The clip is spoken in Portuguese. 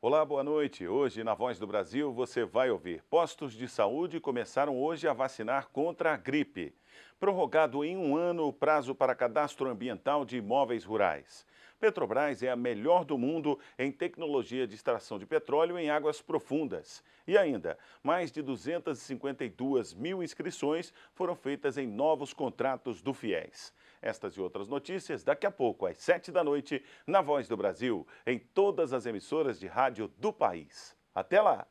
Olá, boa noite. Hoje, na Voz do Brasil, você vai ouvir: postos de saúde começaram hoje a vacinar contra a gripe. Prorrogado em um ano o prazo para cadastro ambiental de imóveis rurais. Petrobras é a melhor do mundo em tecnologia de extração de petróleo em águas profundas. E ainda, mais de 252 mil inscrições foram feitas em novos contratos do FIES. Estas e outras notícias daqui a pouco, às 7 da noite, na Voz do Brasil, em todas as emissoras de rádio do país. Até lá!